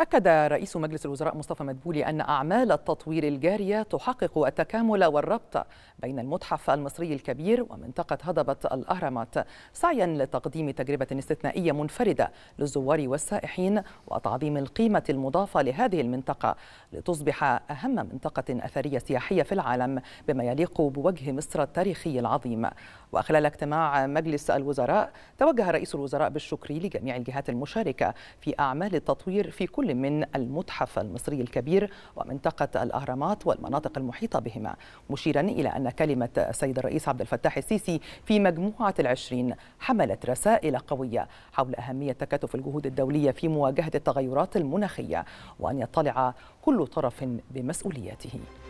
أكد رئيس مجلس الوزراء مصطفى مدبولي أن أعمال التطوير الجارية تحقق التكامل والربط بين المتحف المصري الكبير ومنطقة هضبة الأهرامات سعيا لتقديم تجربة استثنائية منفردة للزوار والسائحين وتعظيم القيمة المضافة لهذه المنطقة لتصبح أهم منطقة أثرية سياحية في العالم بما يليق بوجه مصر التاريخي العظيم وخلال اجتماع مجلس الوزراء توجه رئيس الوزراء بالشكر لجميع الجهات المشاركة في أعمال التطوير في كل كل من المتحف المصري الكبير ومنطقة الأهرامات والمناطق المحيطة بهما مشيرا إلى أن كلمة السيد الرئيس عبد الفتاح السيسي في مجموعة العشرين حملت رسائل قوية حول أهمية تكاتف الجهود الدولية في مواجهة التغيرات المناخية وأن يطلع كل طرف بمسؤوليته